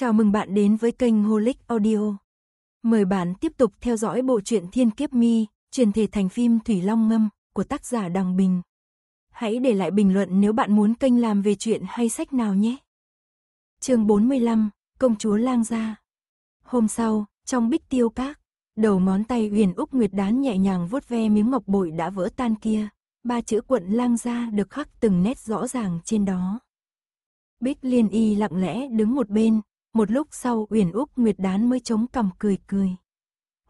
Chào mừng bạn đến với kênh Holic Audio. Mời bạn tiếp tục theo dõi bộ truyện Thiên Kiếp Mi, truyền thể thành phim Thủy Long Ngâm của tác giả Đằng Bình. Hãy để lại bình luận nếu bạn muốn kênh làm về chuyện hay sách nào nhé. Chương 45, Công chúa Lang gia. Hôm sau, trong Bích Tiêu Các, đầu ngón tay Huyền Úc Nguyệt đán nhẹ nhàng vuốt ve miếng ngọc bội đã vỡ tan kia, ba chữ quận Lang gia được khắc từng nét rõ ràng trên đó. Bích Liên Y lặng lẽ đứng một bên, một lúc sau Uyển Úc Nguyệt Đán mới chống cằm cười cười.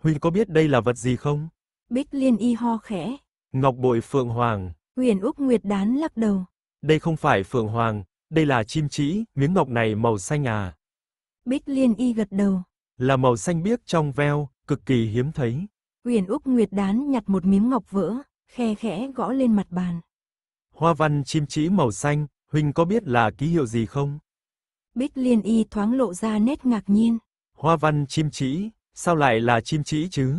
Huynh có biết đây là vật gì không? Bích Liên Y ho khẽ. Ngọc bội Phượng Hoàng. Uyển Úc Nguyệt Đán lắc đầu. Đây không phải Phượng Hoàng, đây là chim trĩ, miếng ngọc này màu xanh à. Bích Liên Y gật đầu. Là màu xanh biếc trong veo, cực kỳ hiếm thấy. Uyển Úc Nguyệt Đán nhặt một miếng ngọc vỡ, khe khẽ gõ lên mặt bàn. Hoa văn chim trĩ màu xanh, huynh có biết là ký hiệu gì không? Bích Liên Y thoáng lộ ra nét ngạc nhiên. Hoa văn chim trĩ, sao lại là chim trĩ chứ?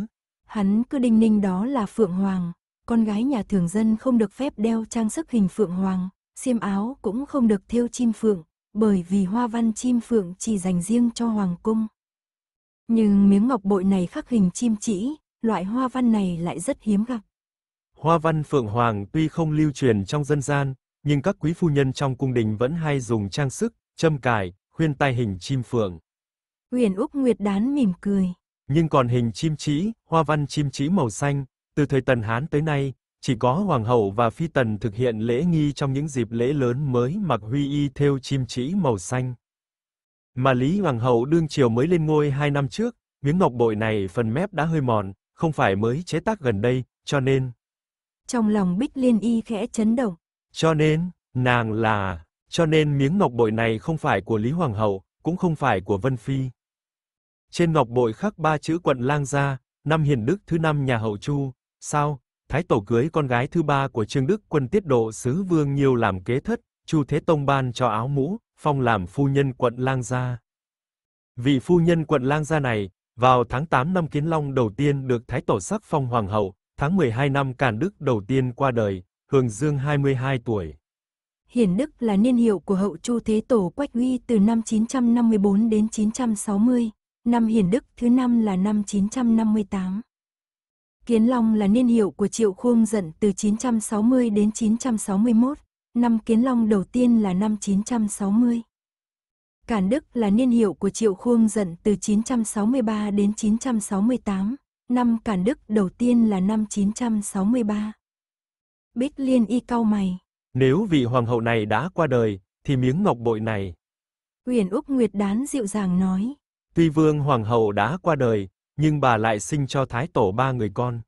Hắn cứ đinh ninh đó là Phượng Hoàng, con gái nhà thường dân không được phép đeo trang sức hình Phượng Hoàng, xiêm áo cũng không được thêu chim Phượng, bởi vì hoa văn chim Phượng chỉ dành riêng cho Hoàng cung. Nhưng miếng ngọc bội này khắc hình chim trĩ, loại hoa văn này lại rất hiếm gặp. Hoa văn Phượng Hoàng tuy không lưu truyền trong dân gian, nhưng các quý phu nhân trong cung đình vẫn hay dùng trang sức châm cài, khuyên tai hình chim phượng. huyền Úc Nguyệt đán mỉm cười. Nhưng còn hình chim trĩ, hoa văn chim trĩ màu xanh, từ thời Tần Hán tới nay, chỉ có hoàng hậu và phi tần thực hiện lễ nghi trong những dịp lễ lớn mới mặc huy y theo chim trĩ màu xanh. Mà Lý hoàng hậu đương triều mới lên ngôi hai năm trước, miếng ngọc bội này phần mép đã hơi mòn, không phải mới chế tác gần đây, cho nên. Trong lòng Bích Liên Y khẽ chấn động. Cho nên, nàng là cho nên miếng ngọc bội này không phải của Lý Hoàng hậu, cũng không phải của Vân Phi. Trên ngọc bội khắc ba chữ quận Lang Gia, năm hiền đức thứ năm nhà hậu Chu, sao, Thái Tổ cưới con gái thứ ba của Trương Đức quân tiết độ sứ Vương Nhiêu làm kế thất, Chu Thế Tông ban cho áo mũ, phong làm phu nhân quận Lang Gia. Vị phu nhân quận Lang Gia này, vào tháng 8 năm Kiến Long đầu tiên được Thái Tổ sắc phong Hoàng hậu, tháng 12 năm Càn Đức đầu tiên qua đời, hưởng Dương 22 tuổi. Hiển Đức là niên hiệu của hậu Chu Thế Tổ Quách Uy từ năm 954 đến 960, năm Hiển Đức thứ năm là năm 958. Kiến Long là niên hiệu của Triệu Khuông Dận từ 960 đến 961, năm Kiến Long đầu tiên là năm 960. Cản Đức là niên hiệu của Triệu Khuông Dận từ 963 đến 968, năm Cản Đức đầu tiên là năm 963. Bích Liên y cau mày, nếu vị hoàng hậu này đã qua đời, thì miếng ngọc bội này. Uyển Úc Nguyệt đán dịu dàng nói. Tuy vương hoàng hậu đã qua đời, nhưng bà lại sinh cho thái tổ ba người con.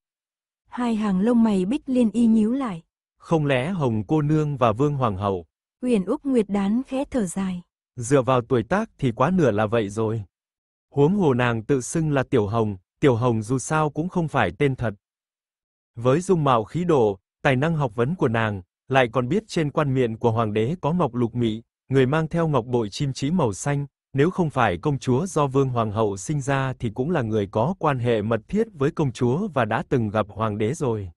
Hai hàng lông mày bích liên y nhíu lại. Không lẽ hồng cô nương và vương hoàng hậu? Uyển Úc Nguyệt đán khẽ thở dài. Dựa vào tuổi tác thì quá nửa là vậy rồi. Huống hồ nàng tự xưng là Tiểu Hồng, Tiểu Hồng dù sao cũng không phải tên thật. Với dung mạo khí độ, tài năng học vấn của nàng, lại còn biết trên quan miện của hoàng đế có ngọc lục mị, người mang theo ngọc bội chim chí màu xanh, nếu không phải công chúa do vương hoàng hậu sinh ra thì cũng là người có quan hệ mật thiết với công chúa và đã từng gặp hoàng đế rồi.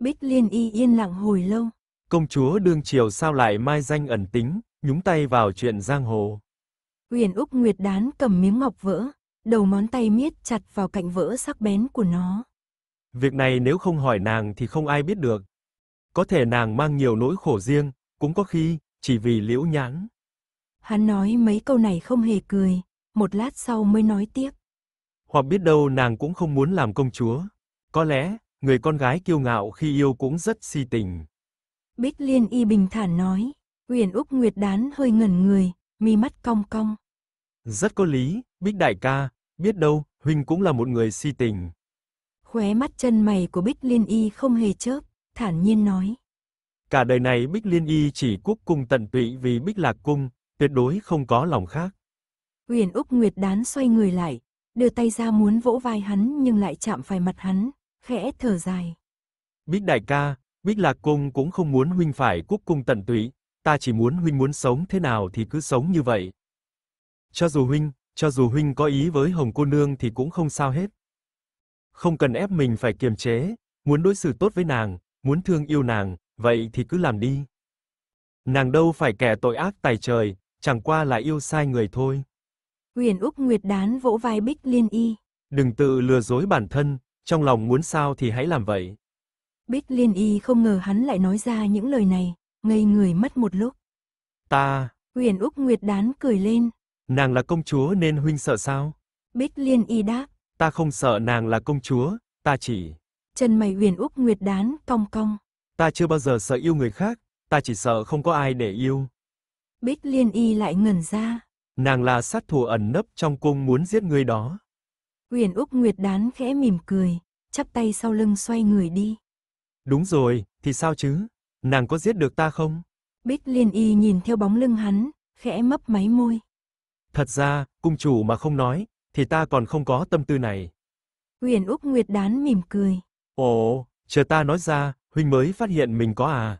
Bích Liên Y yên lặng hồi lâu. Công chúa đương triều sao lại mai danh ẩn tính, nhúng tay vào chuyện giang hồ. Uyển Úc Nguyệt Đán cầm miếng ngọc vỡ, đầu món tay miết chặt vào cạnh vỡ sắc bén của nó. Việc này nếu không hỏi nàng thì không ai biết được, có thể nàng mang nhiều nỗi khổ riêng, cũng có khi, chỉ vì liễu nhãn. Hắn nói mấy câu này không hề cười, một lát sau mới nói tiếp. Hoặc biết đâu nàng cũng không muốn làm công chúa. Có lẽ, người con gái kiêu ngạo khi yêu cũng rất si tình. Bích Liên Y bình thản nói, Uyển Úc Nguyệt Đán hơi ngẩn người, mi mắt cong cong. Rất có lý, Bích Đại ca, biết đâu, Huynh cũng là một người si tình. Khóe mắt chân mày của Bích Liên Y không hề chớp thản nhiên nói. Cả đời này Bích Liên Y chỉ cúc cung tận tụy vì Bích Lạc Cung, tuyệt đối không có lòng khác. Huyền Úc Nguyệt đán xoay người lại, đưa tay ra muốn vỗ vai hắn nhưng lại chạm phải mặt hắn, khẽ thở dài. Bích đại ca, Bích Lạc Cung cũng không muốn huynh phải cúc cung tận tụy, ta chỉ muốn huynh muốn sống thế nào thì cứ sống như vậy. Cho dù huynh, cho dù huynh có ý với Hồng cô nương thì cũng không sao hết. Không cần ép mình phải kiềm chế, muốn đối xử tốt với nàng, muốn thương yêu nàng, vậy thì cứ làm đi. Nàng đâu phải kẻ tội ác tài trời, chẳng qua là yêu sai người thôi. Huyền Úc Nguyệt đán vỗ vai Bích Liên Y. Đừng tự lừa dối bản thân, trong lòng muốn sao thì hãy làm vậy. Bích Liên Y không ngờ hắn lại nói ra những lời này, ngây người mất một lúc. Ta... Huyền Úc Nguyệt đán cười lên. Nàng là công chúa nên huynh sợ sao? Bích Liên Y đáp. Ta không sợ nàng là công chúa, ta chỉ chân mày uyển úc nguyệt đán, cong cong. Ta chưa bao giờ sợ yêu người khác, ta chỉ sợ không có ai để yêu. Bích liên y lại ngẩn ra. Nàng là sát thủ ẩn nấp trong cung muốn giết người đó. Uyển Úc Nguyệt đán khẽ mỉm cười, chắp tay sau lưng xoay người đi. Đúng rồi, thì sao chứ? Nàng có giết được ta không? Bích Liên Y nhìn theo bóng lưng hắn, khẽ mấp máy môi. Thật ra, cung chủ mà không nói, thì ta còn không có tâm tư này. Uyển Úc Nguyệt đán mỉm cười. Ồ, chờ ta nói ra, huynh mới phát hiện mình có à?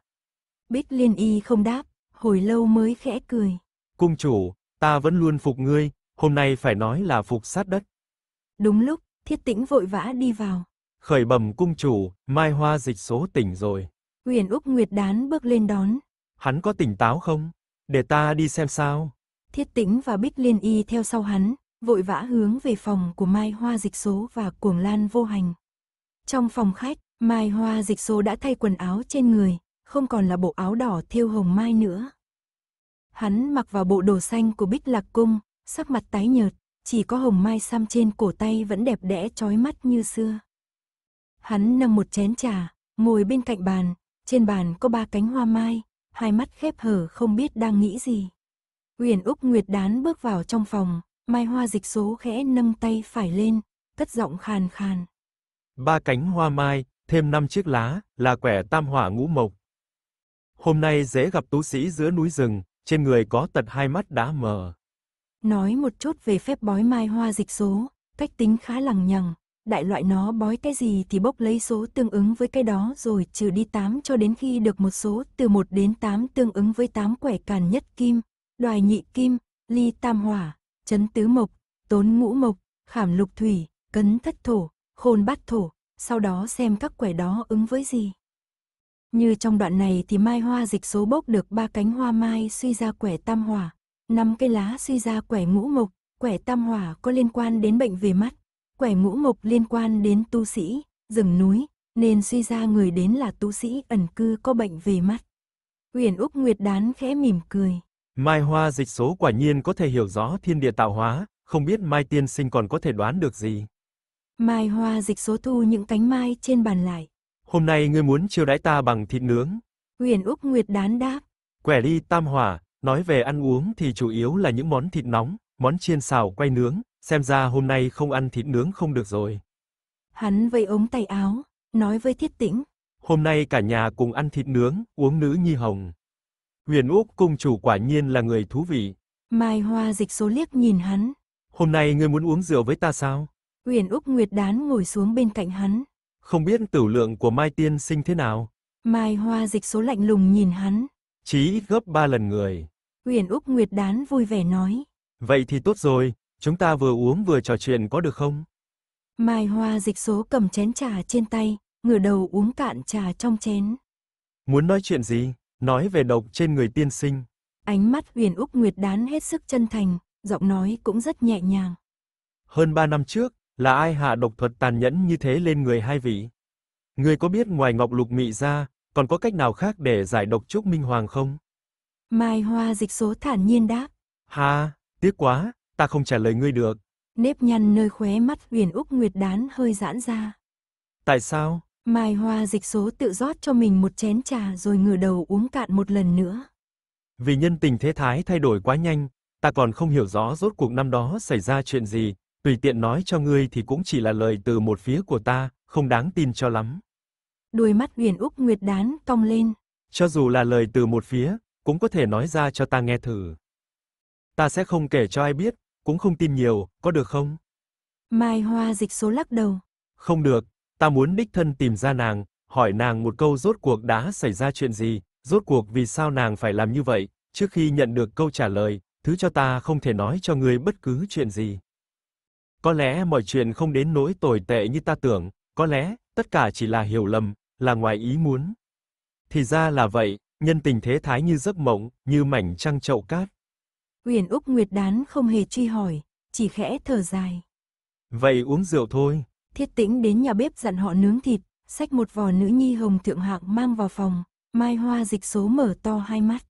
Bích liên y không đáp, hồi lâu mới khẽ cười. Cung chủ, ta vẫn luôn phục ngươi, hôm nay phải nói là phục sát đất. Đúng lúc, thiết tĩnh vội vã đi vào. Khởi bẩm cung chủ, mai hoa dịch số tỉnh rồi. Uyển Úc Nguyệt đán bước lên đón. Hắn có tỉnh táo không? Để ta đi xem sao. Thiết tĩnh và Bích Liên Y theo sau hắn, vội vã hướng về phòng của Mai Hoa Dịch Số và Cuồng Lan Vô Hành. Trong phòng khách, Mai Hoa Dịch Sô đã thay quần áo trên người, không còn là bộ áo đỏ thiêu hồng mai nữa. Hắn mặc vào bộ đồ xanh của Bích Lạc Cung, sắc mặt tái nhợt, chỉ có hồng mai xăm trên cổ tay vẫn đẹp đẽ trói mắt như xưa. Hắn nâng một chén trà, ngồi bên cạnh bàn, trên bàn có ba cánh hoa mai, hai mắt khép hờ không biết đang nghĩ gì. Uyển Úc Nguyệt đán bước vào trong phòng, Mai Hoa Dịch Số khẽ nâng tay phải lên, cất giọng khàn khàn ba cánh hoa mai, thêm năm chiếc lá, là quẻ tam hỏa ngũ mộc. Hôm nay dễ gặp tú sĩ giữa núi rừng, trên người có tật hai mắt đã mờ. Nói một chút về phép bói mai hoa dịch số, cách tính khá lằng nhằng, đại loại nó bói cái gì thì bốc lấy số tương ứng với cái đó rồi trừ đi 8 cho đến khi được một số từ 1 đến 8 tương ứng với 8 quẻ càn nhất kim, đoài nhị kim, ly tam hỏa, chấn tứ mộc, tốn ngũ mộc, khảm lục thủy, cấn thất thổ, khôn bát thổ, sau đó xem các quẻ đó ứng với gì. Như trong đoạn này thì mai hoa dịch số bốc được ba cánh hoa mai suy ra quẻ tam hỏa, năm cây lá suy ra quẻ ngũ mộc, quẻ tam hỏa có liên quan đến bệnh về mắt, quẻ ngũ mộc liên quan đến tu sĩ, rừng núi, nên suy ra người đến là tu sĩ ẩn cư có bệnh về mắt. Uyển Úc Nguyệt đán khẽ mỉm cười. Mai hoa dịch số quả nhiên có thể hiểu rõ thiên địa tạo hóa, không biết Mai tiên sinh còn có thể đoán được gì. Mai hoa dịch số thu những cánh mai trên bàn lại. Hôm nay ngươi muốn chiêu đãi ta bằng thịt nướng. Huyền Úc Nguyệt đán đáp. Quẻ ly tam hòa, nói về ăn uống thì chủ yếu là những món thịt nóng, món chiên xào quay nướng, xem ra hôm nay không ăn thịt nướng không được rồi. Hắn vây ống tay áo, nói với thiết tĩnh. Hôm nay cả nhà cùng ăn thịt nướng, uống nữ nhi hồng. Huyền Úc cung chủ quả nhiên là người thú vị. Mai hoa dịch số liếc nhìn hắn. Hôm nay ngươi muốn uống rượu với ta sao? Uyển Úc Nguyệt đán ngồi xuống bên cạnh hắn. Không biết tửu lượng của Mai Tiên sinh thế nào? Mai Hoa dịch số lạnh lùng nhìn hắn. Chí ít gấp ba lần người. Uyển Úc Nguyệt đán vui vẻ nói. Vậy thì tốt rồi, chúng ta vừa uống vừa trò chuyện có được không? Mai Hoa dịch số cầm chén trà trên tay, ngửa đầu uống cạn trà trong chén. Muốn nói chuyện gì? Nói về độc trên người tiên sinh. Ánh mắt Uyển Úc Nguyệt đán hết sức chân thành, giọng nói cũng rất nhẹ nhàng. Hơn ba năm trước, là ai hạ độc thuật tàn nhẫn như thế lên người hai vị? người có biết ngoài Ngọc Lục Mị ra, còn có cách nào khác để giải độc trúc minh hoàng không? Mai Hoa dịch số thản nhiên đáp. Ha, tiếc quá, ta không trả lời ngươi được. Nếp nhăn nơi khóe mắt Huyền Úc Nguyệt Đán hơi giãn ra. Tại sao? Mai Hoa dịch số tự rót cho mình một chén trà rồi ngửa đầu uống cạn một lần nữa. Vì nhân tình thế thái thay đổi quá nhanh, ta còn không hiểu rõ rốt cuộc năm đó xảy ra chuyện gì, tùy tiện nói cho ngươi thì cũng chỉ là lời từ một phía của ta, không đáng tin cho lắm. đôi mắt Huyền Úc Nguyệt đán cong lên. Cho dù là lời từ một phía, cũng có thể nói ra cho ta nghe thử. Ta sẽ không kể cho ai biết, cũng không tin nhiều, có được không? Mai Hoa dịch số lắc đầu. Không được, ta muốn đích thân tìm ra nàng, hỏi nàng một câu rốt cuộc đã xảy ra chuyện gì, rốt cuộc vì sao nàng phải làm như vậy, trước khi nhận được câu trả lời, thứ cho ta không thể nói cho người bất cứ chuyện gì. Có lẽ mọi chuyện không đến nỗi tồi tệ như ta tưởng, có lẽ tất cả chỉ là hiểu lầm, là ngoài ý muốn. Thì ra là vậy, nhân tình thế thái như giấc mộng, như mảnh trăng chậu cát. Huyền Úc Nguyệt Đán không hề truy hỏi, chỉ khẽ thở dài. Vậy uống rượu thôi. Thiết Tĩnh đến nhà bếp dặn họ nướng thịt, xách một vò nữ nhi hồng thượng hạng mang vào phòng, Mai Hoa dịch số mở to hai mắt.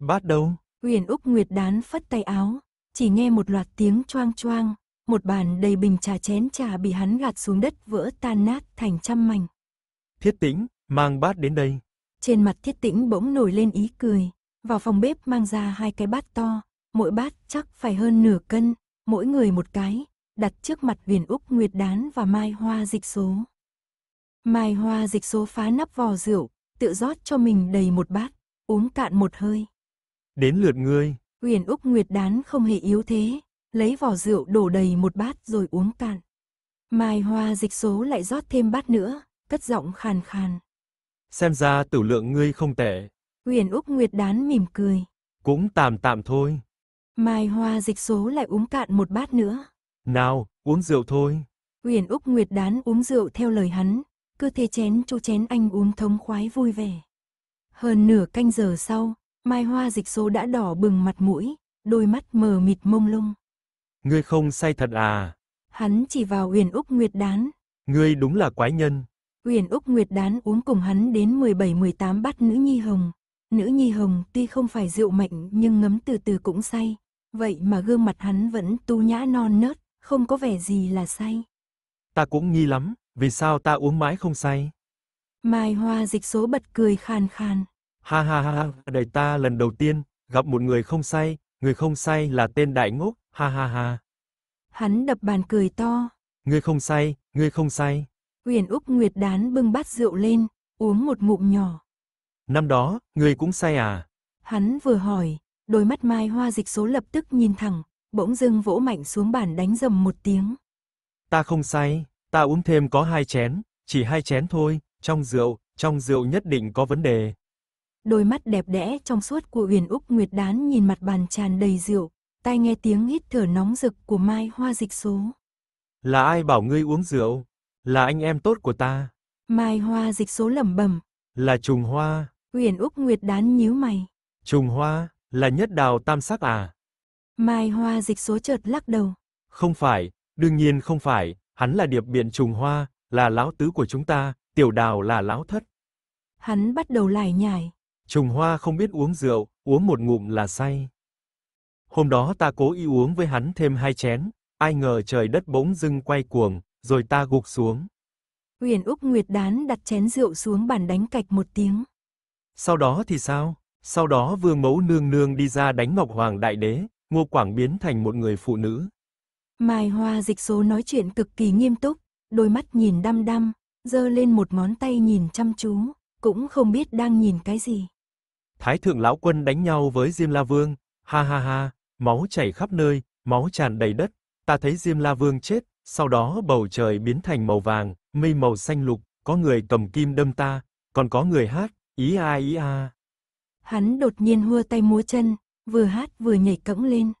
bắt đầu. Huyền Úc Nguyệt Đán phất tay áo, chỉ nghe một loạt tiếng choang choang, một bàn đầy bình trà chén trà bị hắn gạt xuống đất vỡ tan nát thành trăm mảnh. Thiết tĩnh, mang bát đến đây. Trên mặt thiết tĩnh bỗng nổi lên ý cười, vào phòng bếp mang ra hai cái bát to, mỗi bát chắc phải hơn nửa cân, mỗi người một cái, đặt trước mặt huyền Úc Nguyệt Đán và Mai Hoa Dịch Số. Mai Hoa Dịch Số phá nắp vò rượu, tự rót cho mình đầy một bát, uống cạn một hơi. Đến lượt ngươi. Huyền Úc Nguyệt Đán không hề yếu thế, lấy vỏ rượu đổ đầy một bát rồi uống cạn. Mai hoa dịch số lại rót thêm bát nữa, cất giọng khàn khàn. Xem ra tử lượng ngươi không tệ. huyền Úc Nguyệt đán mỉm cười. Cũng tạm tạm thôi. Mai hoa dịch số lại uống cạn một bát nữa. Nào, uống rượu thôi. huyền Úc Nguyệt đán uống rượu theo lời hắn, cứ thế chén chu chén anh uống thống khoái vui vẻ. Hơn nửa canh giờ sau, Mai hoa dịch số đã đỏ bừng mặt mũi, đôi mắt mờ mịt mông lung. Ngươi không say thật à? Hắn chỉ vào Uyển Úc Nguyệt Đán. Ngươi đúng là quái nhân. Uyển Úc Nguyệt Đán uống cùng hắn đến 17-18 bát nữ nhi hồng. Nữ nhi hồng tuy không phải rượu mạnh nhưng ngấm từ từ cũng say. Vậy mà gương mặt hắn vẫn tu nhã non nớt, không có vẻ gì là say. Ta cũng nghi lắm, vì sao ta uống mãi không say? Mai hoa dịch số bật cười khàn khàn. Ha ha ha, đời ta lần đầu tiên, gặp một người không say, người không say là tên đại ngốc, ha ha ha. Hắn đập bàn cười to. Ngươi không say, ngươi không say. Huyền Úc Nguyệt đán bưng bát rượu lên, uống một ngụm nhỏ. Năm đó, ngươi cũng say à? Hắn vừa hỏi, đôi mắt mai hoa dịch số lập tức nhìn thẳng, bỗng dưng vỗ mạnh xuống bàn đánh dầm một tiếng. Ta không say, ta uống thêm có hai chén, chỉ hai chén thôi, trong rượu, trong rượu nhất định có vấn đề. Đôi mắt đẹp đẽ trong suốt của Huyền Úc Nguyệt Đán nhìn mặt bàn tràn đầy rượu, tai nghe tiếng hít thở nóng rực của Mai Hoa Dịch Số. Là ai bảo ngươi uống rượu? Là anh em tốt của ta. Mai Hoa Dịch Số lẩm bẩm. Là Trùng Hoa. Uyển Úc Nguyệt đán nhíu mày. Trùng Hoa, là nhất đào tam sắc à? Mai Hoa Dịch Số chợt lắc đầu. Không phải, đương nhiên không phải, hắn là điệp biện Trùng Hoa, là lão tứ của chúng ta, tiểu đào là lão thất. Hắn bắt đầu lải nhải. Trùng Hoa không biết uống rượu, uống một ngụm là say. Hôm đó ta cố ý uống với hắn thêm hai chén, ai ngờ trời đất bỗng dưng quay cuồng, rồi ta gục xuống. Huyền Úc Nguyệt Đán đặt chén rượu xuống bàn đánh cạch một tiếng. Sau đó thì sao? Sau đó Vương Mẫu Nương Nương đi ra đánh Ngọc Hoàng Đại Đế, Ngô Quảng biến thành một người phụ nữ. Mai Hoa Dịch Số nói chuyện cực kỳ nghiêm túc, đôi mắt nhìn đăm đăm, giơ lên một ngón tay nhìn chăm chú, cũng không biết đang nhìn cái gì. Thái thượng lão quân đánh nhau với Diêm La Vương, ha ha ha, máu chảy khắp nơi, máu tràn đầy đất, ta thấy Diêm La Vương chết, sau đó bầu trời biến thành màu vàng, mây màu xanh lục, có người cầm kim đâm ta, còn có người hát, ý a ý a. Hắn đột nhiên hua tay múa chân, vừa hát vừa nhảy cẫng lên.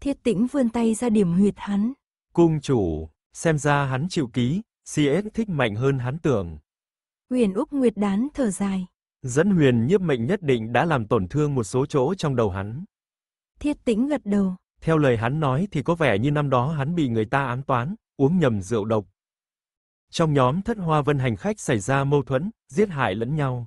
Thiết tĩnh vươn tay ra điểm huyệt hắn. Cung chủ, xem ra hắn chịu ký, CS thích mạnh hơn hắn tưởng. Huyền Úc Nguyệt đán thở dài. Dẫn huyền nhiếp mệnh nhất định đã làm tổn thương một số chỗ trong đầu hắn. Thiết tĩnh gật đầu. Theo lời hắn nói thì có vẻ như năm đó hắn bị người ta ám toán, uống nhầm rượu độc. Trong nhóm thất hoa vân hành khách xảy ra mâu thuẫn, giết hại lẫn nhau.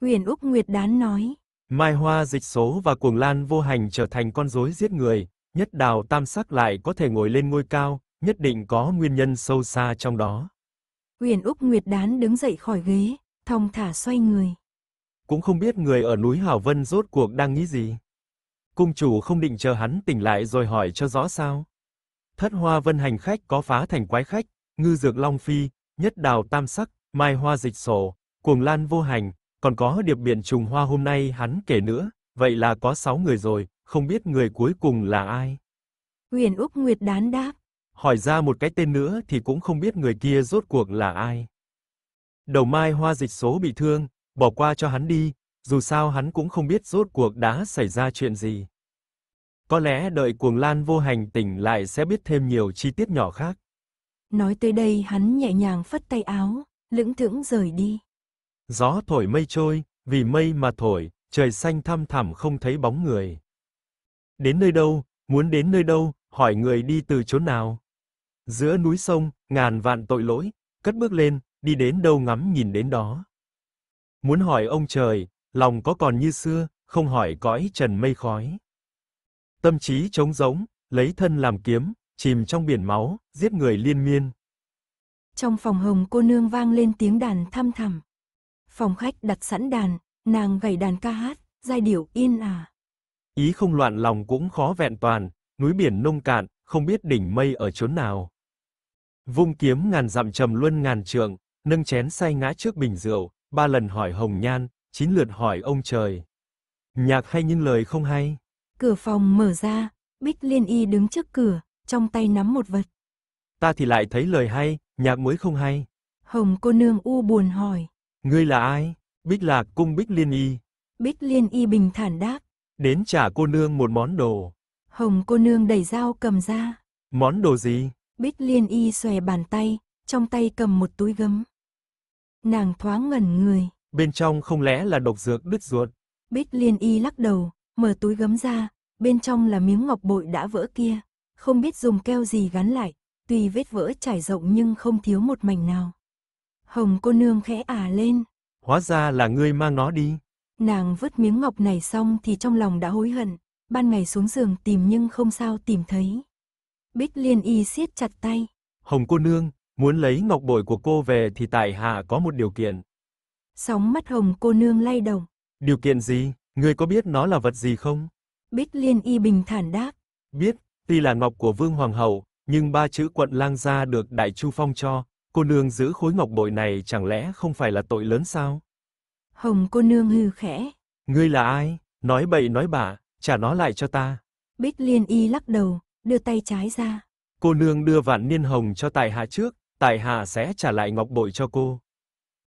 huyền Úc Nguyệt Đán nói. Mai Hoa Dịch Số và Cuồng Lan Vô Hành trở thành con rối giết người, nhất đào tam sắc lại có thể ngồi lên ngôi cao, nhất định có nguyên nhân sâu xa trong đó. huyền Úc Nguyệt Đán đứng dậy khỏi ghế, thong thả xoay người. Cũng không biết người ở núi Hảo Vân rốt cuộc đang nghĩ gì cung chủ không định chờ hắn tỉnh lại rồi hỏi cho rõ sao? Thất hoa vân hành khách có phá thành quái khách, ngư dược long phi, nhất đào tam sắc, mai hoa dịch sổ, cuồng lan vô hành, còn có điệp biển trùng hoa hôm nay hắn kể nữa, vậy là có sáu người rồi, không biết người cuối cùng là ai. Huyền Úc Nguyệt đán đáp. Hỏi ra một cái tên nữa thì cũng không biết người kia rốt cuộc là ai. Đầu mai hoa dịch số bị thương, bỏ qua cho hắn đi, dù sao hắn cũng không biết rốt cuộc đã xảy ra chuyện gì. Có lẽ đợi Cuồng Lan vô hành tỉnh lại sẽ biết thêm nhiều chi tiết nhỏ khác. Nói tới đây hắn nhẹ nhàng phất tay áo, lững thững rời đi. Gió thổi mây trôi, vì mây mà thổi, trời xanh thăm thẳm không thấy bóng người. Đến nơi đâu, muốn đến nơi đâu, hỏi người đi từ chỗ nào. Giữa núi sông, ngàn vạn tội lỗi, cất bước lên, đi đến đâu ngắm nhìn đến đó. Muốn hỏi ông trời, lòng có còn như xưa, không hỏi cõi trần mây khói. Tâm trí trống rỗng, lấy thân làm kiếm, chìm trong biển máu, giết người liên miên. Trong phòng hồng cô nương vang lên tiếng đàn thăm thẳm. Phòng khách đặt sẵn đàn, nàng gảy đàn ca hát, giai điệu yên ả. À. Ý không loạn lòng cũng khó vẹn toàn, núi biển nông cạn, không biết đỉnh mây ở chốn nào. Vung kiếm ngàn dặm trầm luân ngàn trượng, nâng chén say ngã trước bình rượu, ba lần hỏi Hồng Nhan, chín lượt hỏi ông trời. Nhạc hay nhưng lời không hay. Cửa phòng mở ra, Bích Liên Y đứng trước cửa, trong tay nắm một vật. Ta thì lại thấy lời hay, nhạc mới không hay. Hồng cô nương u buồn hỏi. Ngươi là ai? Bích Lạc cung Bích Liên Y. Bích Liên Y bình thản đáp. Đến trả cô nương một món đồ. Hồng cô nương đẩy dao cầm ra. Món đồ gì? Bích Liên Y xòe bàn tay, trong tay cầm một túi gấm. Nàng thoáng ngẩn người bên trong không lẽ là độc dược đứt ruột. Bích liên y lắc đầu, mở túi gấm ra, bên trong là miếng ngọc bội đã vỡ kia, không biết dùng keo gì gắn lại, tuy vết vỡ trải rộng nhưng không thiếu một mảnh nào. Hồng cô nương khẽ ả à lên. Hóa ra là ngươi mang nó đi. Nàng vứt miếng ngọc này xong thì trong lòng đã hối hận, ban ngày xuống giường tìm nhưng không sao tìm thấy. Bích liên y siết chặt tay. Hồng cô nương, muốn lấy ngọc bội của cô về thì tại hạ có một điều kiện. Sóng mắt hồng cô nương lay động. Điều kiện gì? người có biết nó là vật gì không? Bích Liên Y bình thản đáp. Biết, tuy là ngọc của Vương Hoàng Hậu, nhưng ba chữ quận lang gia được Đại Chu Phong cho, cô nương giữ khối ngọc bội này chẳng lẽ không phải là tội lớn sao? Hồng cô nương hư khẽ. Ngươi là ai? Nói bậy nói bạ, trả nó lại cho ta. Bích Liên Y lắc đầu, đưa tay trái ra. Cô nương đưa vạn niên hồng cho tài hạ trước, tài hạ sẽ trả lại ngọc bội cho cô.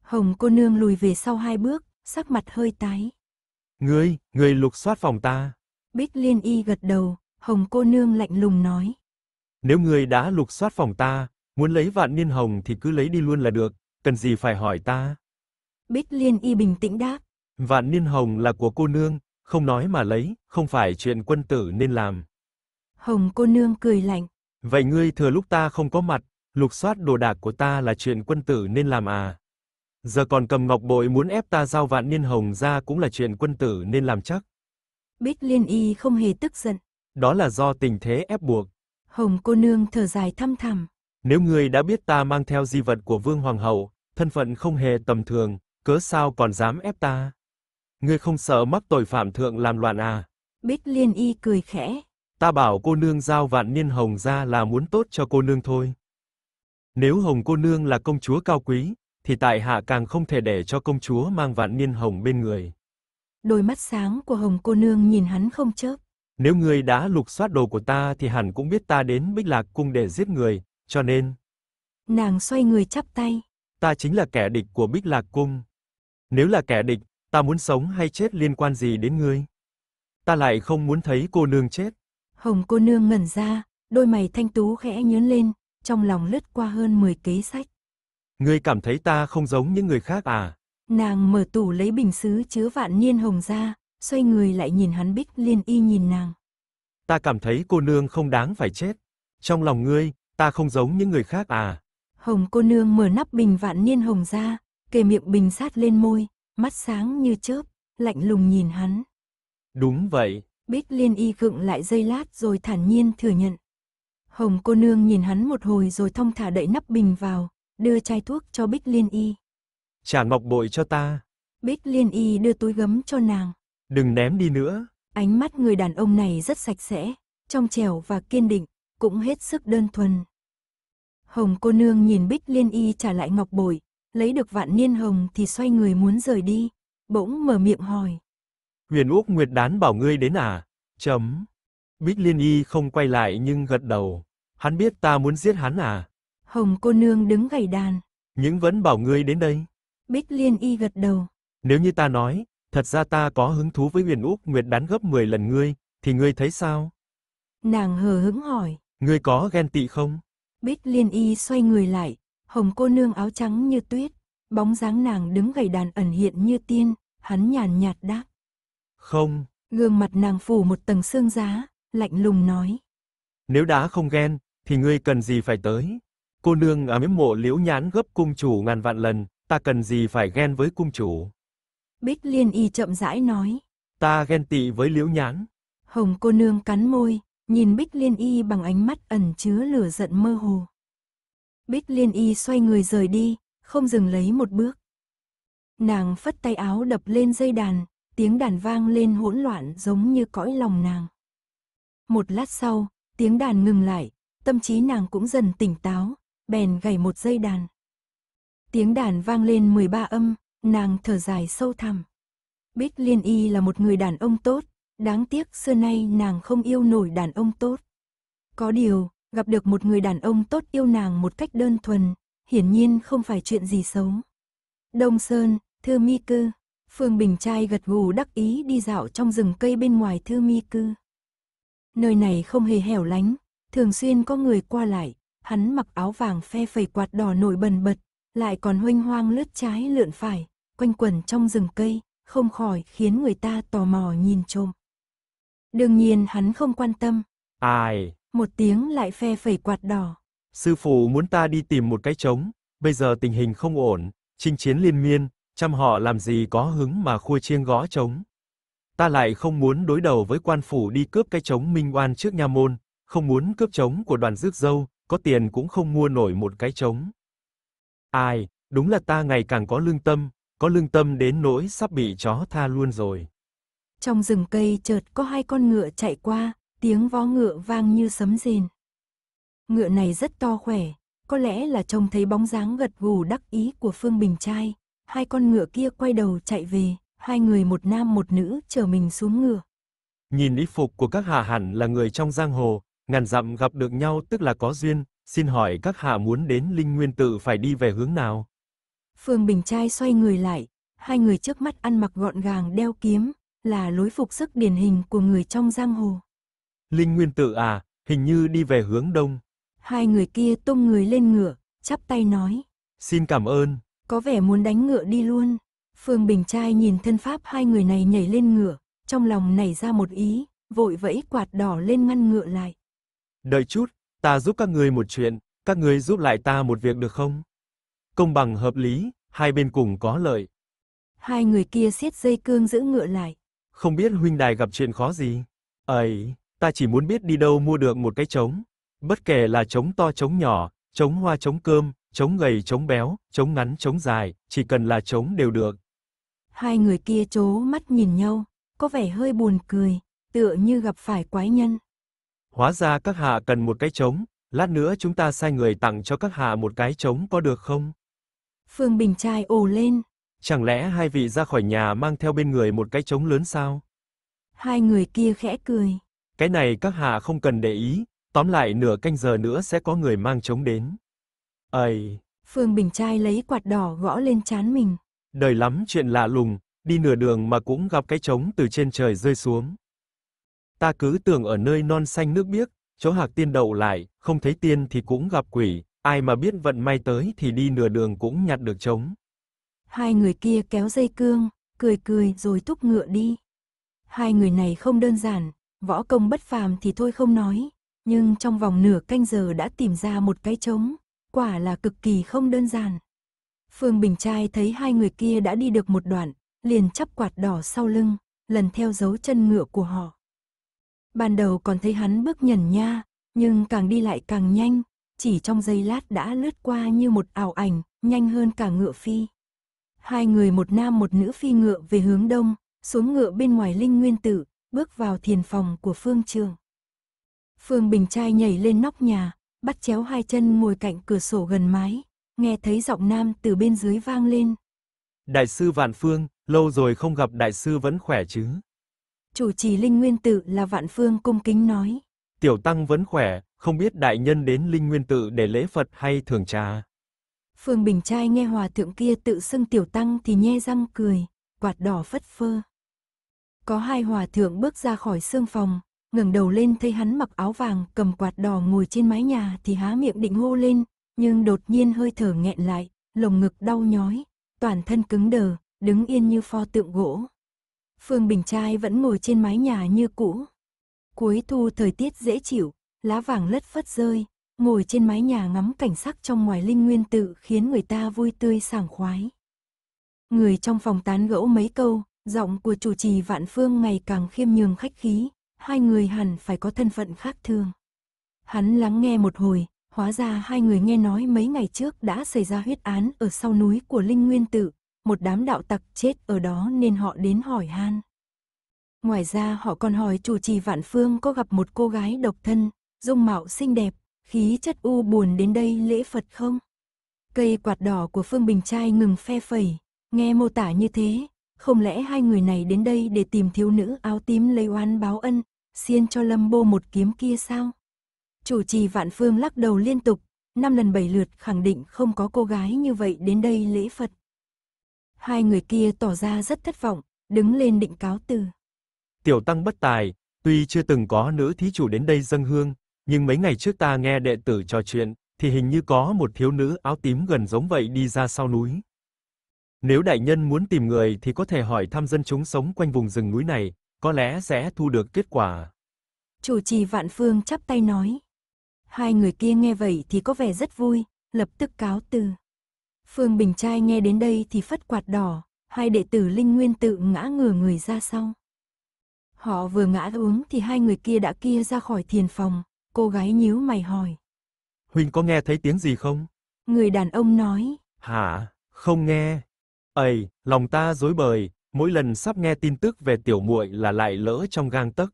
Hồng cô nương lùi về sau hai bước, sắc mặt hơi tái. Ngươi, ngươi lục soát phòng ta. Bích liên y gật đầu, hồng cô nương lạnh lùng nói. Nếu ngươi đã lục soát phòng ta, muốn lấy vạn niên hồng thì cứ lấy đi luôn là được, cần gì phải hỏi ta. Bích liên y bình tĩnh đáp. Vạn niên hồng là của cô nương, không nói mà lấy, không phải chuyện quân tử nên làm. Hồng cô nương cười lạnh. Vậy ngươi thừa lúc ta không có mặt, lục soát đồ đạc của ta là chuyện quân tử nên làm à? Giờ còn cầm ngọc bội muốn ép ta giao vạn niên hồng ra cũng là chuyện quân tử nên làm chắc. Bích Liên Y không hề tức giận. Đó là do tình thế ép buộc. Hồng cô nương thở dài thăm thẳm. Nếu ngươi đã biết ta mang theo di vật của Vương Hoàng hậu, thân phận không hề tầm thường, cớ sao còn dám ép ta? Ngươi không sợ mắc tội phạm thượng làm loạn à? Bích Liên Y cười khẽ. Ta bảo cô nương giao vạn niên hồng ra là muốn tốt cho cô nương thôi. Nếu hồng cô nương là công chúa cao quý, thì tại hạ càng không thể để cho công chúa mang vạn niên hồng bên người. Đôi mắt sáng của hồng cô nương nhìn hắn không chớp. Nếu ngươi đã lục soát đồ của ta thì hẳn cũng biết ta đến Bích Lạc cung để giết người, cho nên... Nàng xoay người chắp tay. Ta chính là kẻ địch của Bích Lạc cung. Nếu là kẻ địch, ta muốn sống hay chết liên quan gì đến ngươi? Ta lại không muốn thấy cô nương chết. Hồng cô nương ngẩn ra, đôi mày thanh tú khẽ nhớn lên, trong lòng lướt qua hơn 10 kế sách. Ngươi cảm thấy ta không giống những người khác à? Nàng mở tủ lấy bình sứ chứa vạn niên hồng ra, xoay người lại nhìn hắn bích liên y nhìn nàng. Ta cảm thấy cô nương không đáng phải chết. Trong lòng ngươi, ta không giống những người khác à? Hồng cô nương mở nắp bình vạn niên hồng ra, kề miệng bình sát lên môi, mắt sáng như chớp, lạnh lùng nhìn hắn. Đúng vậy. Bích liên y gượng lại dây lát rồi thản nhiên thừa nhận. Hồng cô nương nhìn hắn một hồi rồi thong thả đậy nắp bình vào, đưa chai thuốc cho Bích Liên Y. Chản mọc bội cho ta. Bích Liên Y đưa túi gấm cho nàng. Đừng ném đi nữa. Ánh mắt người đàn ông này rất sạch sẽ, trong trẻo và kiên định, cũng hết sức đơn thuần. Hồng cô nương nhìn Bích Liên Y trả lại ngọc bội, lấy được vạn niên hồng thì xoay người muốn rời đi, bỗng mở miệng hỏi. Huyền Úc Nguyệt Đán bảo ngươi đến à? Chấm. Bích Liên Y không quay lại nhưng gật đầu. Hắn biết ta muốn giết hắn à? Hồng cô nương đứng gầy đàn. Những vẫn bảo ngươi đến đây. Bích Liên Y gật đầu. Nếu như ta nói, thật ra ta có hứng thú với Huyền Úc Nguyệt đán gấp 10 lần ngươi, thì ngươi thấy sao? Nàng hờ hững hỏi. Ngươi có ghen tị không? Bích Liên Y xoay người lại, hồng cô nương áo trắng như tuyết, bóng dáng nàng đứng gầy đàn ẩn hiện như tiên, hắn nhàn nhạt đáp. Không. Gương mặt nàng phủ một tầng xương giá, lạnh lùng nói. Nếu đã không ghen, thì ngươi cần gì phải tới? Cô nương à miếm mộ liễu nhán gấp cung chủ ngàn vạn lần, ta cần gì phải ghen với cung chủ. Bích liên y chậm rãi nói. Ta ghen tị với liễu nhán. Hồng cô nương cắn môi, nhìn Bích liên y bằng ánh mắt ẩn chứa lửa giận mơ hồ. Bích liên y xoay người rời đi, không dừng lấy một bước. Nàng phất tay áo đập lên dây đàn, tiếng đàn vang lên hỗn loạn giống như cõi lòng nàng. Một lát sau, tiếng đàn ngừng lại, tâm trí nàng cũng dần tỉnh táo, bèn gảy một dây đàn. Tiếng đàn vang lên 13 âm, nàng thở dài sâu thẳm. Bích Liên Y là một người đàn ông tốt, đáng tiếc xưa nay nàng không yêu nổi đàn ông tốt. Có điều, gặp được một người đàn ông tốt yêu nàng một cách đơn thuần, hiển nhiên không phải chuyện gì xấu. Đông Sơn, Thư Mi Cư, Phương Bình Trai gật gù đắc ý đi dạo trong rừng cây bên ngoài Thư Mi Cư. Nơi này không hề hẻo lánh, thường xuyên có người qua lại, hắn mặc áo vàng phe phẩy quạt đỏ nổi bần bật, lại còn huênh hoang lướt trái lượn phải, quanh quẩn trong rừng cây, không khỏi khiến người ta tò mò nhìn trộm. Đương nhiên hắn không quan tâm. Ai? Một tiếng lại phe phẩy quạt đỏ. Sư phụ muốn ta đi tìm một cái trống, bây giờ tình hình không ổn, chinh chiến liên miên, chăm họ làm gì có hứng mà khua chiêng gõ trống. Ta lại không muốn đối đầu với quan phủ đi cướp cái trống minh oan trước nhà môn, không muốn cướp trống của đoàn rước dâu, có tiền cũng không mua nổi một cái trống. Ai, đúng là ta ngày càng có lương tâm, có lương tâm đến nỗi sắp bị chó tha luôn rồi. Trong rừng cây chợt có hai con ngựa chạy qua, tiếng vó ngựa vang như sấm rền. Ngựa này rất to khỏe, có lẽ là trông thấy bóng dáng gật gù đắc ý của Phương Bình Trai, hai con ngựa kia quay đầu chạy về, hai người một nam một nữ chờ mình xuống ngựa. Nhìn y phục của các hạ hẳn là người trong giang hồ, ngàn dặm gặp được nhau tức là có duyên, xin hỏi các hạ muốn đến Linh Nguyên tự phải đi về hướng nào? Phương Bình Trai xoay người lại, hai người trước mắt ăn mặc gọn gàng đeo kiếm, là lối phục sức điển hình của người trong giang hồ. Linh Nguyên tự à, hình như đi về hướng đông. Hai người kia tung người lên ngựa, chắp tay nói. Xin cảm ơn. Có vẻ muốn đánh ngựa đi luôn. Phương Bình Trai nhìn thân pháp hai người này nhảy lên ngựa, trong lòng nảy ra một ý, vội vẫy quạt đỏ lên ngăn ngựa lại. Đợi chút, ta giúp các ngươi một chuyện, các ngươi giúp lại ta một việc được không? Công bằng hợp lý, hai bên cùng có lợi. Hai người kia siết dây cương giữ ngựa lại. Không biết huynh đài gặp chuyện khó gì? Ấy, ta chỉ muốn biết đi đâu mua được một cái trống. Bất kể là trống to trống nhỏ, trống hoa trống cơm, trống gầy trống béo, trống ngắn trống dài, chỉ cần là trống đều được. Hai người kia chố mắt nhìn nhau, có vẻ hơi buồn cười, tựa như gặp phải quái nhân. Hóa ra các hạ cần một cái trống, lát nữa chúng ta sai người tặng cho các hạ một cái trống có được không? Phương Bình trai ồ lên. Chẳng lẽ hai vị ra khỏi nhà mang theo bên người một cái trống lớn sao? Hai người kia khẽ cười. Cái này các hạ không cần để ý, tóm lại nửa canh giờ nữa sẽ có người mang trống đến. Ây! Phương Bình trai lấy quạt đỏ gõ lên chán mình. Đời lắm chuyện lạ lùng, đi nửa đường mà cũng gặp cái trống từ trên trời rơi xuống. Ta cứ tưởng ở nơi non xanh nước biếc, chỗ hạc tiên đậu lại, không thấy tiên thì cũng gặp quỷ, ai mà biết vận may tới thì đi nửa đường cũng nhặt được trống. Hai người kia kéo dây cương, cười cười rồi thúc ngựa đi. Hai người này không đơn giản, võ công bất phàm thì thôi không nói, nhưng trong vòng nửa canh giờ đã tìm ra một cái trống, quả là cực kỳ không đơn giản. Phương Bình Trai thấy hai người kia đã đi được một đoạn, liền chắp quạt đỏ sau lưng, lần theo dấu chân ngựa của họ ban đầu còn thấy hắn bước nhẩn nha, nhưng càng đi lại càng nhanh, chỉ trong giây lát đã lướt qua như một ảo ảnh, nhanh hơn cả ngựa phi. Hai người một nam một nữ phi ngựa về hướng đông, xuống ngựa bên ngoài linh nguyên tử, bước vào thiền phòng của Phương Trường. Phương Bình Trai nhảy lên nóc nhà, bắt chéo hai chân ngồi cạnh cửa sổ gần mái, nghe thấy giọng nam từ bên dưới vang lên. Đại sư Vạn Phương, lâu rồi không gặp đại sư vẫn khỏe chứ? chủ trì Linh Nguyên Tự là Vạn Phương cung kính nói. Tiểu Tăng vẫn khỏe, không biết đại nhân đến Linh Nguyên Tự để lễ Phật hay thường trà. Phương Bình Trai nghe hòa thượng kia tự xưng Tiểu Tăng thì nhe răng cười, quạt đỏ phất phơ. Có hai hòa thượng bước ra khỏi xương phòng, ngẩng đầu lên thấy hắn mặc áo vàng cầm quạt đỏ ngồi trên mái nhà thì há miệng định hô lên, nhưng đột nhiên hơi thở nghẹn lại, lồng ngực đau nhói, toàn thân cứng đờ, đứng yên như pho tượng gỗ. Phương Bình Trai vẫn ngồi trên mái nhà như cũ. Cuối thu thời tiết dễ chịu, lá vàng lất phất rơi, ngồi trên mái nhà ngắm cảnh sắc trong ngoài linh nguyên tự khiến người ta vui tươi sảng khoái. Người trong phòng tán gẫu mấy câu, giọng của chủ trì Vạn Phương ngày càng khiêm nhường khách khí, hai người hẳn phải có thân phận khác thường. Hắn lắng nghe một hồi, hóa ra hai người nghe nói mấy ngày trước đã xảy ra huyết án ở sau núi của Linh Nguyên Tự, một đám đạo tặc chết ở đó nên họ đến hỏi han. Ngoài ra họ còn hỏi chủ trì Vạn Phương có gặp một cô gái độc thân, dung mạo xinh đẹp, khí chất u buồn đến đây lễ Phật không? Cây quạt đỏ của Phương Bình Trai ngừng phe phẩy, nghe mô tả như thế, không lẽ hai người này đến đây để tìm thiếu nữ áo tím lấy oán báo ân, xiên cho Lâm Bô một kiếm kia sao? Chủ trì Vạn Phương lắc đầu liên tục, năm lần bảy lượt khẳng định không có cô gái như vậy đến đây lễ Phật. Hai người kia tỏ ra rất thất vọng, đứng lên định cáo từ. Tiểu tăng bất tài, tuy chưa từng có nữ thí chủ đến đây dâng hương, nhưng mấy ngày trước ta nghe đệ tử trò chuyện, thì hình như có một thiếu nữ áo tím gần giống vậy đi ra sau núi. Nếu đại nhân muốn tìm người thì có thể hỏi thăm dân chúng sống quanh vùng rừng núi này, có lẽ sẽ thu được kết quả. Chủ trì Vạn Phương chắp tay nói. Hai người kia nghe vậy thì có vẻ rất vui, lập tức cáo từ. Phương Bình Trai nghe đến đây thì phất quạt đỏ, hai đệ tử Linh Nguyên tự ngã ngửa người ra sau. Họ vừa ngã uống thì hai người kia đã kia ra khỏi thiền phòng, cô gái nhíu mày hỏi. Huynh có nghe thấy tiếng gì không? Người đàn ông nói. Hả, không nghe. Ây, lòng ta dối bời, mỗi lần sắp nghe tin tức về tiểu muội là lại lỡ trong gang tấc.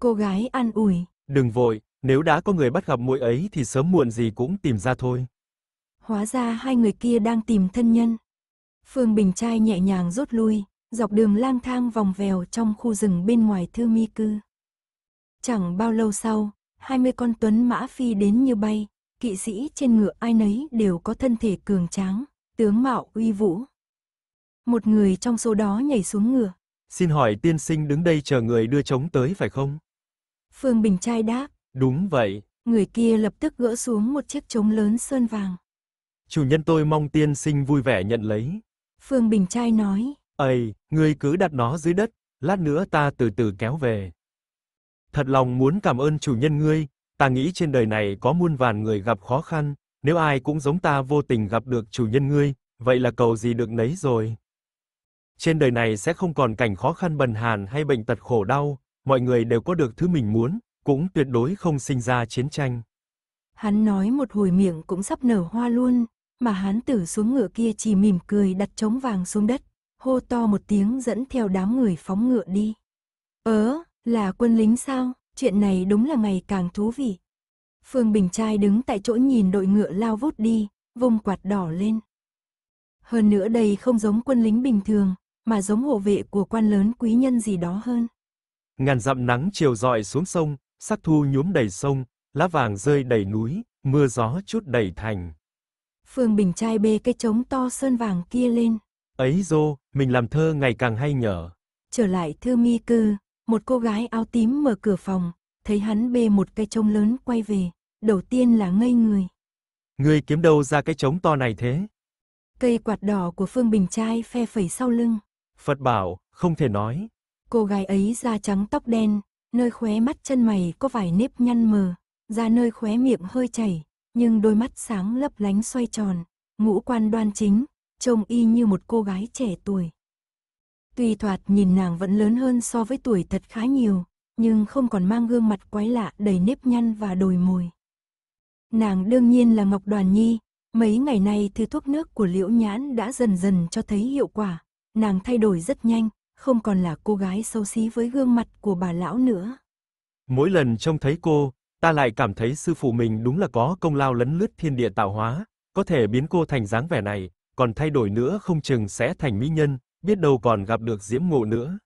Cô gái an ủi. Đừng vội, nếu đã có người bắt gặp muội ấy thì sớm muộn gì cũng tìm ra thôi. Hóa ra hai người kia đang tìm thân nhân. Phương Bình Trai nhẹ nhàng rút lui, dọc đường lang thang vòng vèo trong khu rừng bên ngoài thư mi cư. Chẳng bao lâu sau, 20 con tuấn mã phi đến như bay, kỵ sĩ trên ngựa ai nấy đều có thân thể cường tráng, tướng mạo uy vũ. Một người trong số đó nhảy xuống ngựa. Xin hỏi tiên sinh đứng đây chờ người đưa trống tới phải không? Phương Bình Trai đáp. Đúng vậy. Người kia lập tức gỡ xuống một chiếc trống lớn sơn vàng chủ nhân tôi mong tiên sinh vui vẻ nhận lấy. Phương Bình Trai nói. Ây, ngươi cứ đặt nó dưới đất, lát nữa ta từ từ kéo về. Thật lòng muốn cảm ơn chủ nhân ngươi, ta nghĩ trên đời này có muôn vàn người gặp khó khăn, nếu ai cũng giống ta vô tình gặp được chủ nhân ngươi, vậy là cầu gì được nấy rồi. Trên đời này sẽ không còn cảnh khó khăn bần hàn hay bệnh tật khổ đau, mọi người đều có được thứ mình muốn, cũng tuyệt đối không sinh ra chiến tranh. Hắn nói một hồi miệng cũng sắp nở hoa luôn, mà hán tử xuống ngựa kia chỉ mỉm cười đặt trống vàng xuống đất, hô to một tiếng dẫn theo đám người phóng ngựa đi. Ớ, là quân lính sao, chuyện này đúng là ngày càng thú vị. Phương Bình Trai đứng tại chỗ nhìn đội ngựa lao vút đi, vùng quạt đỏ lên. Hơn nữa đây không giống quân lính bình thường, mà giống hộ vệ của quan lớn quý nhân gì đó hơn. Ngàn dặm nắng chiều rọi xuống sông, sắc thu nhuốm đầy sông, lá vàng rơi đầy núi, mưa gió chút đầy thành. Phương Bình trai bê cái trống to sơn vàng kia lên. Ấy dô, mình làm thơ ngày càng hay nhở. Trở lại thư mi cư, một cô gái áo tím mở cửa phòng, thấy hắn bê một cái trống lớn quay về, đầu tiên là ngây người. Ngươi kiếm đâu ra cái trống to này thế? Cây quạt đỏ của Phương Bình trai phe phẩy sau lưng. Phật bảo, không thể nói. Cô gái ấy da trắng tóc đen, nơi khóe mắt chân mày có vài nếp nhăn mờ, da nơi khóe miệng hơi chảy, nhưng đôi mắt sáng lấp lánh xoay tròn, ngũ quan đoan chính, trông y như một cô gái trẻ tuổi. Tuy thoạt nhìn nàng vẫn lớn hơn so với tuổi thật khá nhiều, nhưng không còn mang gương mặt quái lạ đầy nếp nhăn và đồi mồi. Nàng đương nhiên là Ngọc Đoàn Nhi, mấy ngày nay thứ thuốc nước của Liễu Nhãn đã dần dần cho thấy hiệu quả, nàng thay đổi rất nhanh, không còn là cô gái xấu xí với gương mặt của bà lão nữa. Mỗi lần trông thấy cô, ta lại cảm thấy sư phụ mình đúng là có công lao lấn lướt thiên địa tạo hóa, có thể biến cô thành dáng vẻ này, còn thay đổi nữa không chừng sẽ thành mỹ nhân, biết đâu còn gặp được diễm ngộ nữa.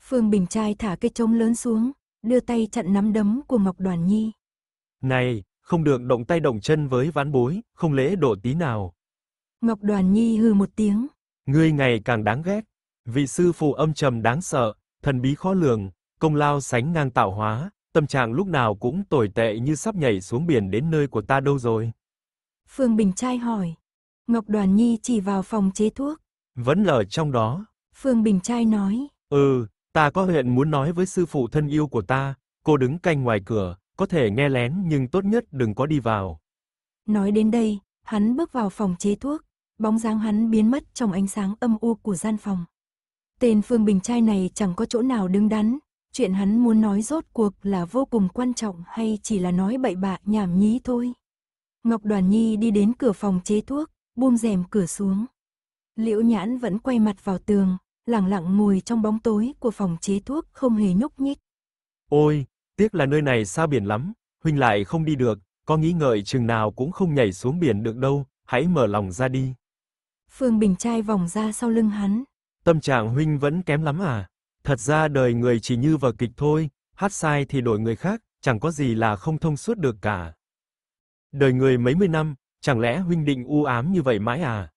Phương Bình trai thả cây trống lớn xuống, đưa tay chặn nắm đấm của Ngọc Đoàn Nhi. Này, không được động tay động chân với ván bối, không lễ độ tí nào. Ngọc Đoàn Nhi hừ một tiếng. Ngươi ngày càng đáng ghét, vị sư phụ âm trầm đáng sợ, thần bí khó lường, công lao sánh ngang tạo hóa, tâm trạng lúc nào cũng tồi tệ như sắp nhảy xuống biển đến nơi của ta đâu rồi. Phương Bình trai hỏi. Ngọc Đoàn Nhi chỉ vào phòng chế thuốc. Vẫn là ở trong đó. Phương Bình trai nói. Ừ, ta có huyện muốn nói với sư phụ thân yêu của ta, cô đứng canh ngoài cửa, có thể nghe lén nhưng tốt nhất đừng có đi vào. Nói đến đây, hắn bước vào phòng chế thuốc, bóng dáng hắn biến mất trong ánh sáng âm u của gian phòng. Tên Phương Bình trai này chẳng có chỗ nào đứng đắn, chuyện hắn muốn nói rốt cuộc là vô cùng quan trọng hay chỉ là nói bậy bạ nhảm nhí thôi. Ngọc Đoàn Nhi đi đến cửa phòng chế thuốc, buông rèm cửa xuống. Liễu Nhãn vẫn quay mặt vào tường, lặng lặng ngồi trong bóng tối của phòng chế thuốc không hề nhúc nhích. Ôi, tiếc là nơi này xa biển lắm, huynh lại không đi được, có nghĩ ngợi chừng nào cũng không nhảy xuống biển được đâu, hãy mở lòng ra đi. Phương Bình Trai vòng ra sau lưng hắn. Tâm trạng huynh vẫn kém lắm à? Thật ra đời người chỉ như vở kịch thôi, hát sai thì đổi người khác, chẳng có gì là không thông suốt được cả. Đời người mấy mươi năm, chẳng lẽ huynh định u ám như vậy mãi à?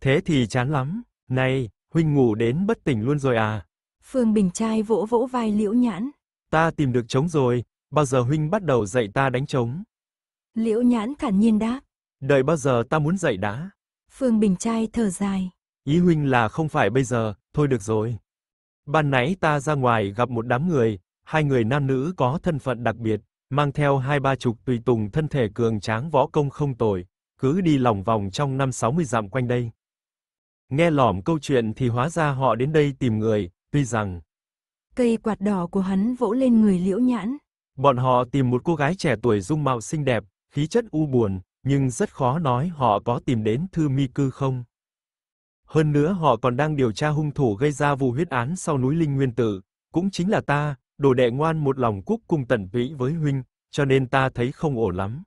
Thế thì chán lắm, này, huynh ngủ đến bất tỉnh luôn rồi à? Phương Bình Trai vỗ vỗ vai Liễu Nhãn. Ta tìm được trống rồi, bao giờ huynh bắt đầu dạy ta đánh trống? Liễu Nhãn thản nhiên đáp. Đợi bao giờ ta muốn dạy đã? Phương Bình Trai thở dài. Ý huynh là không phải bây giờ, thôi được rồi. Ban nãy ta ra ngoài gặp một đám người, hai người nam nữ có thân phận đặc biệt, mang theo hai ba chục tùy tùng thân thể cường tráng võ công không tồi, cứ đi lòng vòng trong năm sáu mươi dặm quanh đây. Nghe lỏm câu chuyện thì hóa ra họ đến đây tìm người, tuy rằng cây quạt đỏ của hắn vỗ lên người Liễu Nhãn. Bọn họ tìm một cô gái trẻ tuổi dung mạo xinh đẹp, khí chất u buồn, nhưng rất khó nói họ có tìm đến Thư Mi Cư không. Hơn nữa họ còn đang điều tra hung thủ gây ra vụ huyết án sau núi Linh Nguyên Tử, cũng chính là ta, đồ đệ ngoan một lòng cúc cung tận tụy với huynh, cho nên ta thấy không ổn lắm.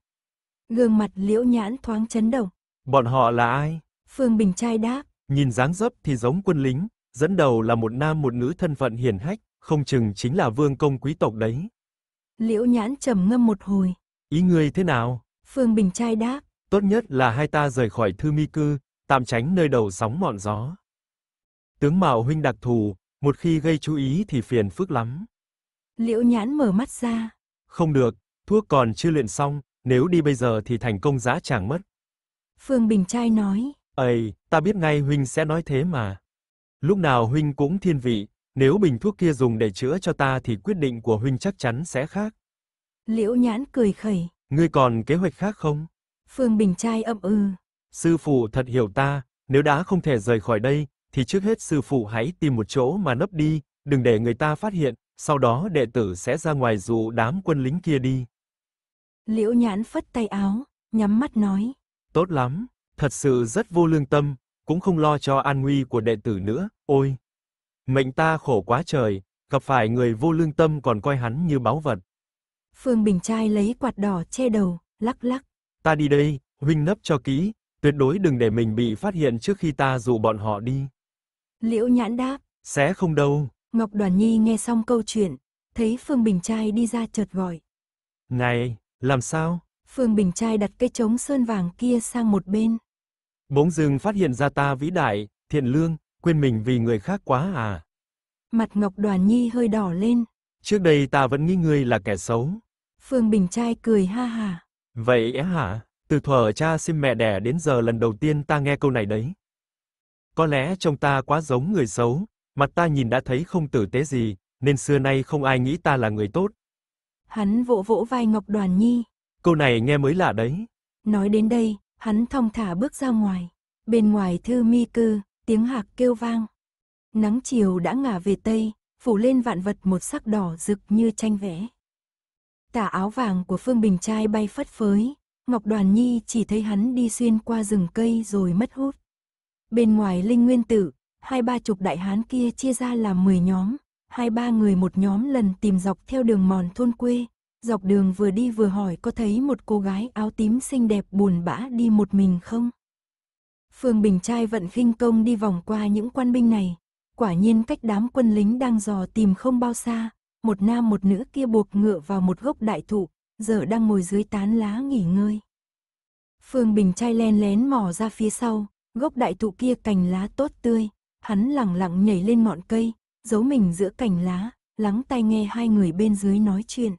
Gương mặt liễu nhãn thoáng chấn động. Bọn họ là ai? Phương Bình trai đáp. Nhìn dáng dấp thì giống quân lính, dẫn đầu là một nam một nữ thân phận hiền hách, không chừng chính là vương công quý tộc đấy. Liễu nhãn trầm ngâm một hồi. Ý ngươi thế nào? Phương Bình trai đáp. Tốt nhất là hai ta rời khỏi thư mi cư, tạm tránh nơi đầu sóng mọn gió. Tướng mạo huynh đặc thù, một khi gây chú ý thì phiền phức lắm. Liễu nhãn mở mắt ra. Không được, thuốc còn chưa luyện xong, nếu đi bây giờ thì thành công giá chẳng mất. Phương Bình Trai nói. Ây, ta biết ngay huynh sẽ nói thế mà. Lúc nào huynh cũng thiên vị, nếu bình thuốc kia dùng để chữa cho ta thì quyết định của huynh chắc chắn sẽ khác. Liễu nhãn cười khẩy. Ngươi còn kế hoạch khác không? Phương Bình Trai ậm ừ Sư phụ thật hiểu ta, nếu đã không thể rời khỏi đây, thì trước hết sư phụ hãy tìm một chỗ mà nấp đi, đừng để người ta phát hiện, sau đó đệ tử sẽ ra ngoài dụ đám quân lính kia đi. Liễu Nhãn phất tay áo, nhắm mắt nói. Tốt lắm, thật sự rất vô lương tâm, cũng không lo cho an nguy của đệ tử nữa, ôi. Mệnh ta khổ quá trời, gặp phải người vô lương tâm còn coi hắn như báu vật. Phương Bình Trai lấy quạt đỏ che đầu, lắc lắc. Ta đi đây, huynh nấp cho kỹ, Tuyệt đối đừng để mình bị phát hiện trước khi ta dụ bọn họ đi. Liễu nhãn đáp. Sẽ không đâu. Ngọc Đoàn Nhi nghe xong câu chuyện, thấy Phương Bình Trai đi ra chợt gọi. Này, làm sao? Phương Bình Trai đặt cây trống sơn vàng kia sang một bên. Bỗng dưng phát hiện ra ta vĩ đại, thiện lương, quên mình vì người khác quá à. Mặt Ngọc Đoàn Nhi hơi đỏ lên. Trước đây ta vẫn nghĩ ngươi là kẻ xấu. Phương Bình Trai cười ha hả. Vậy á hả? Từ thuở cha sim mẹ đẻ đến giờ lần đầu tiên ta nghe câu này đấy. Có lẽ trông ta quá giống người xấu, mặt ta nhìn đã thấy không tử tế gì, nên xưa nay không ai nghĩ ta là người tốt. Hắn vỗ vỗ vai Ngọc Đoàn Nhi. Câu này nghe mới lạ đấy. Nói đến đây, hắn thong thả bước ra ngoài. Bên ngoài thư mi cư, tiếng hạc kêu vang. Nắng chiều đã ngả về tây, phủ lên vạn vật một sắc đỏ rực như tranh vẽ. Tà áo vàng của Phương Bình Trai bay phất phới, Ngọc Đoàn Nhi chỉ thấy hắn đi xuyên qua rừng cây rồi mất hút. Bên ngoài Linh Nguyên Tử, hai ba chục đại hán kia chia ra làm 10 nhóm, hai ba người một nhóm lần tìm dọc theo đường mòn thôn quê, dọc đường vừa đi vừa hỏi có thấy một cô gái áo tím xinh đẹp buồn bã đi một mình không? Phương Bình Trai vận khinh công đi vòng qua những quan binh này, quả nhiên cách đám quân lính đang dò tìm không bao xa, một nam một nữ kia buộc ngựa vào một gốc đại thụ, giờ đang ngồi dưới tán lá nghỉ ngơi. Phương Bình trai len lén mò ra phía sau, gốc đại thụ kia cành lá tốt tươi, hắn lẳng lặng nhảy lên ngọn cây, giấu mình giữa cành lá, lắng tai nghe hai người bên dưới nói chuyện.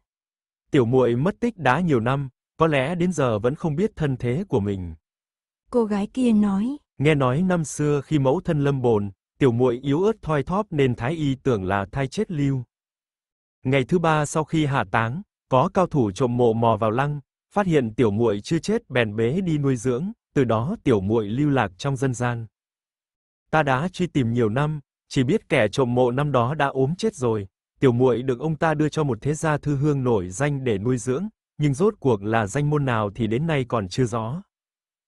Tiểu muội mất tích đã nhiều năm, có lẽ đến giờ vẫn không biết thân thế của mình. Cô gái kia nói, nghe nói năm xưa khi mẫu thân lâm bồn, tiểu muội yếu ớt thoi thóp nên thái y tưởng là thai chết lưu. Ngày thứ ba sau khi hạ táng, có cao thủ trộm mộ mò vào lăng, phát hiện tiểu muội chưa chết bèn bế đi nuôi dưỡng, từ đó tiểu muội lưu lạc trong dân gian. Ta đã truy tìm nhiều năm, chỉ biết kẻ trộm mộ năm đó đã ốm chết rồi, tiểu muội được ông ta đưa cho một thế gia thư hương nổi danh để nuôi dưỡng, nhưng rốt cuộc là danh môn nào thì đến nay còn chưa rõ.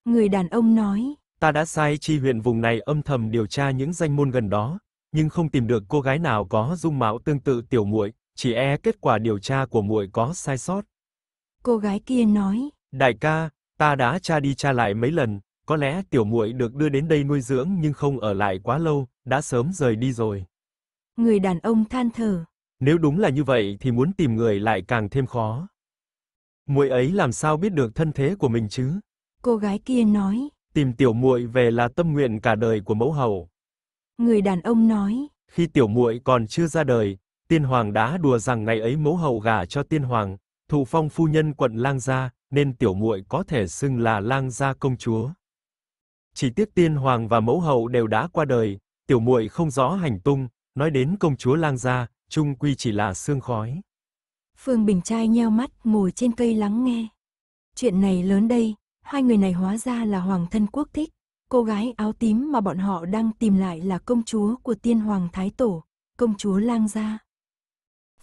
Người đàn ông nói, ta đã sai chi huyện vùng này âm thầm điều tra những danh môn gần đó, nhưng không tìm được cô gái nào có dung mạo tương tự tiểu muội, chỉ e kết quả điều tra của muội có sai sót. Cô gái kia nói. Đại ca, ta đã tra đi tra lại mấy lần, có lẽ tiểu muội được đưa đến đây nuôi dưỡng nhưng không ở lại quá lâu, đã sớm rời đi rồi. Người đàn ông than thở. Nếu đúng là như vậy thì muốn tìm người lại càng thêm khó. Muội ấy làm sao biết được thân thế của mình chứ? Cô gái kia nói. Tìm tiểu muội về là tâm nguyện cả đời của mẫu hậu Người đàn ông nói. Khi tiểu muội còn chưa ra đời, tiên hoàng đã đùa rằng ngày ấy mẫu hậu gả cho tiên hoàng, thụ phong phu nhân quận lang gia, nên tiểu muội có thể xưng là lang gia công chúa. Chỉ tiếc tiên hoàng và mẫu hậu đều đã qua đời, tiểu muội không rõ hành tung, nói đến công chúa lang gia, chung quy chỉ là xương khói. Phương Bình Trai nheo mắt, ngồi trên cây lắng nghe. Chuyện này lớn đây, hai người này hóa ra là hoàng thân quốc thích. Cô gái áo tím mà bọn họ đang tìm lại là công chúa của tiên hoàng Thái Tổ, công chúa Lang Gia